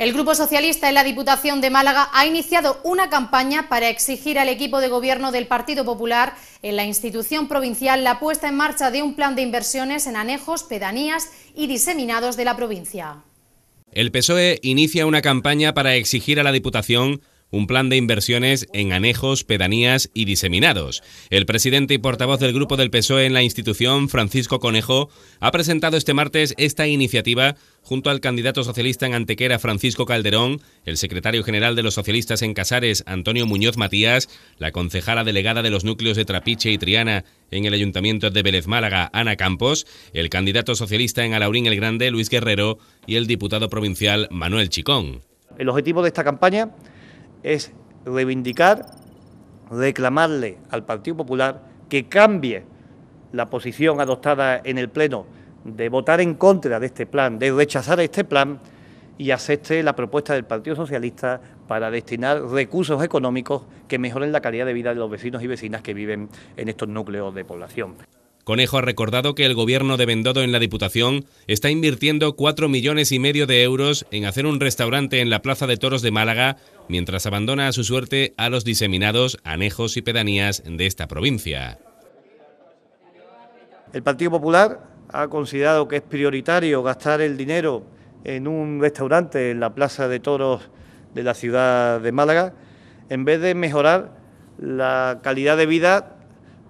El Grupo Socialista en la Diputación de Málaga ha iniciado una campaña para exigir al equipo de gobierno del Partido Popular en la institución provincial la puesta en marcha de un plan de inversiones en anejos, pedanías y diseminados de la provincia. El PSOE inicia una campaña para exigir a la Diputación un plan de inversiones en anejos, pedanías y diseminados. El presidente y portavoz del grupo del PSOE en la institución, Francisco Conejo, ha presentado este martes esta iniciativa junto al candidato socialista en Antequera, Francisco Calderón, el secretario general de los socialistas en Casares, Antonio Muñoz Matías, la concejala delegada de los núcleos de Trapiche y Triana en el ayuntamiento de Vélez Málaga, Ana Campos, el candidato socialista en Alaurín el Grande, Luis Guerrero, y el diputado provincial, Manuel Chicón. El objetivo de esta campaña es reivindicar, reclamarle al Partido Popular que cambie la posición adoptada en el Pleno de votar en contra de este plan, de rechazar este plan y acepte la propuesta del Partido Socialista para destinar recursos económicos que mejoren la calidad de vida de los vecinos y vecinas que viven en estos núcleos de población. Conejo ha recordado que el gobierno de Bendodo en la Diputación está invirtiendo 4 millones y medio de euros en hacer un restaurante en la Plaza de Toros de Málaga, mientras abandona a su suerte a los diseminados anejos y pedanías de esta provincia. El Partido Popular ha considerado que es prioritario gastar el dinero en un restaurante en la Plaza de Toros de la ciudad de Málaga, en vez de mejorar la calidad de vida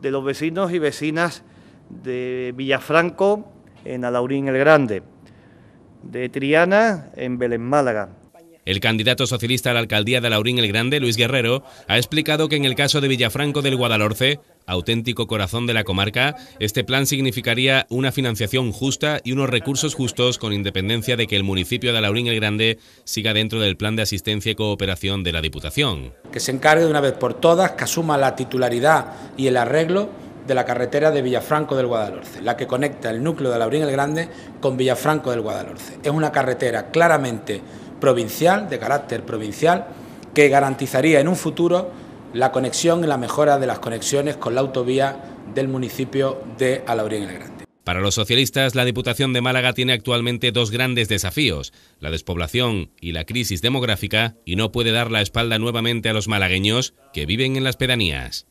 de los vecinos y vecinas de Villafranco en Alaurín el Grande, de Triana en Belén Málaga. El candidato socialista a la alcaldía de Alaurín el Grande, Luis Guerrero, ha explicado que en el caso de Villafranco del Guadalhorce, auténtico corazón de la comarca, este plan significaría una financiación justa y unos recursos justos con independencia de que el municipio de Alaurín el Grande siga dentro del plan de asistencia y cooperación de la Diputación. Que se encargue de una vez por todas, que asuma la titularidad y el arreglo de la carretera de Villafranco del Guadalhorce, la que conecta el núcleo de Alaurín el Grande con Villafranco del Guadalhorce. Es una carretera claramente provincial, de carácter provincial, que garantizaría en un futuro la conexión y la mejora de las conexiones con la autovía del municipio de Alaurín el Grande. Para los socialistas, la Diputación de Málaga tiene actualmente dos grandes desafíos, la despoblación y la crisis demográfica, y no puede dar la espalda nuevamente a los malagueños que viven en las pedanías.